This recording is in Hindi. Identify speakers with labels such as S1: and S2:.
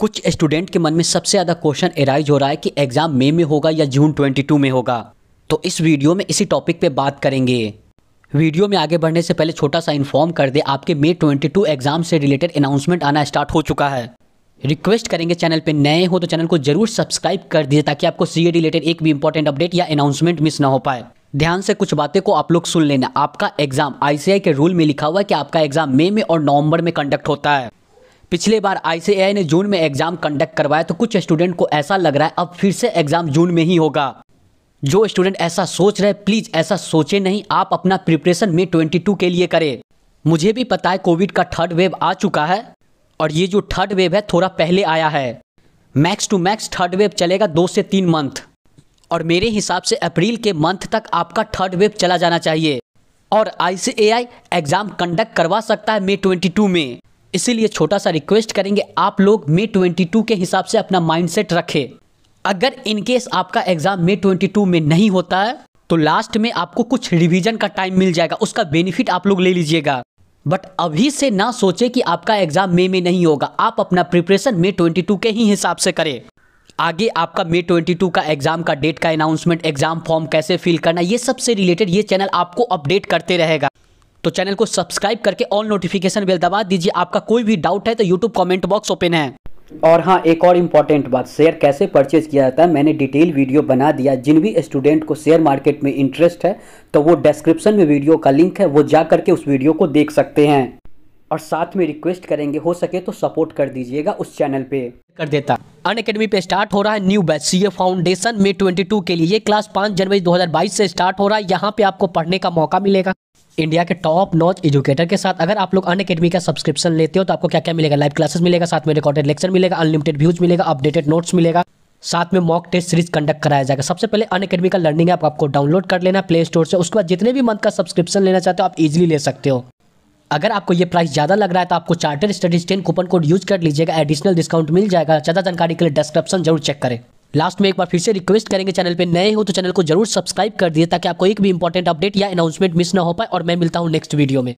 S1: कुछ स्टूडेंट के मन में सबसे ज़्यादा क्वेश्चन एराइज हो रहा है कि एग्ज़ाम मई में, होगा या जून 22 में होगा तो इस वीडियो में इसी टॉपिक पे बात करेंगे वीडियो में आगे बढ़ने से पहले छोटा सा इन्फॉर्म कर दे आपके मई 22 एग्ज़ाम से रिलेटेड अनाउंसमेंट आना स्टार्ट हो चुका है रिक्वेस्ट करेंगे चैनल पे नए हो तो चैनल को जरूर सब्सक्राइब कर दीजिए ताकि आपको सी रिलेटेड एक भी इंपॉर्टेंट अपडेट या अनाउंसमेंट मिस ना हो पाए ध्यान से कुछ बातें को आप लोग सुन लेना आपका एग्जाम आईसीआई के रूल में लिखा हुआ है कि आपका एग्जाम मई में, में और नवंबर में कंडक्ट होता है पिछले बार आईसीएआई ने जून में एग्ज़ाम कंडक्ट करवाया तो कुछ स्टूडेंट को ऐसा लग रहा है अब फिर से एग्ज़ाम जून में ही होगा जो स्टूडेंट ऐसा सोच रहे प्लीज़ ऐसा सोचे नहीं आप अपना प्रिपरेशन मे ट्वेंटी के लिए करें मुझे भी पता है कोविड का थर्ड वेव आ चुका है और ये जो थर्ड वेव है थोड़ा पहले आया है max to max third wave चलेगा दो से तीन मंथ और मेरे हिसाब से अप्रैल के मंथ तक आपका थर्ड वेव चला जाना चाहिए और आई एग्ज़ाम कंडक्ट करवा सकता है मे 22 में इसीलिए छोटा सा रिक्वेस्ट करेंगे आप लोग मे 22 के हिसाब से अपना माइंडसेट रखें अगर इनकेस आपका एग्ज़ाम मे 22 में नहीं होता है तो लास्ट में आपको कुछ रिवीजन का टाइम मिल जाएगा उसका बेनिफिट आप लोग ले लीजिएगा बट अभी से ना सोचे कि आपका एग्ज़ाम मे में नहीं होगा आप अपना प्रिपरेशन मे 22 के ही हिसाब से करें आगे आपका मे 22 का एग्ज़ाम का डेट का अनाउंसमेंट एग्ज़ाम फॉर्म कैसे फिल करना ये सबसे रिलेटेड ये चैनल आपको अपडेट करते रहेगा तो चैनल को सब्सक्राइब करके ऑल नोटिफिकेशन बेल दबा दीजिए आपका कोई भी डाउट है तो यूट्यूब कॉमेंट बॉक्स ओपन है और हाँ एक और इम्पॉर्टेंट बात शेयर कैसे परचेज किया जाता है मैंने डिटेल वीडियो बना दिया जिन भी स्टूडेंट को शेयर मार्केट में इंटरेस्ट है तो वो डिस्क्रिप्शन में वीडियो का लिंक है वो जा करके उस वीडियो को देख सकते हैं और साथ में रिक्वेस्ट करेंगे हो सके तो सपोर्ट कर दीजिएगा उस चैनल पे कर देता अन अकेडमी पे स्टार्ट हो रहा है न्यू बैच सीए फाउंडेशन में 22 के लिए क्लास 5 जनवरी 2022 से स्टार्ट हो रहा है यहाँ पे आपको पढ़ने का मौका मिलेगा इंडिया के टॉप नॉच एजुकेटर के साथ अगर आप लोग अन अकेडमी का सब्सक्रिप्शन लेते हो तो आपको क्या क्या मिलेगा लाइव क्लासेस मिलेगा साथ में रिकॉर्डेड लेक्चर मिलेगा अनलिमिटेड व्यूज मिलेगा अपडेटेड नोट्स मिलेगा साथ में मॉक टेस्ट सीरीज कंडक्ट कराया जाएगा सबसे पहले अन अकेडमी का लर्निंग ऐप आपको डाउनलोड कर लेना प्ले स्टोर से उसके बाद जितने भी मंथ का सब्सक्रिप्शन लेना चाहते हो आप इजिली ले सकते हो अगर आपको ये प्राइस ज़्यादा लग रहा है तो आपको charter studies ten coupon code use कर लीजिएगा एडिशनल डिस्काउंट मिल जाएगा ज़्यादा जानकारी के लिए डिस्क्रिप्शन जरूर चेक करें लास्ट में एक बार फिर से रिक्वेस्ट करेंगे चैनल पे नए हो तो चैनल को जरूर सब्सक्राइब कर दिए ताकि आपको एक भी इंपॉर्टेंट अपडेट या अनाउंसमेंट मिस ना हो पाए और मैं मिलता हूँ नेक्स्ट वीडियो में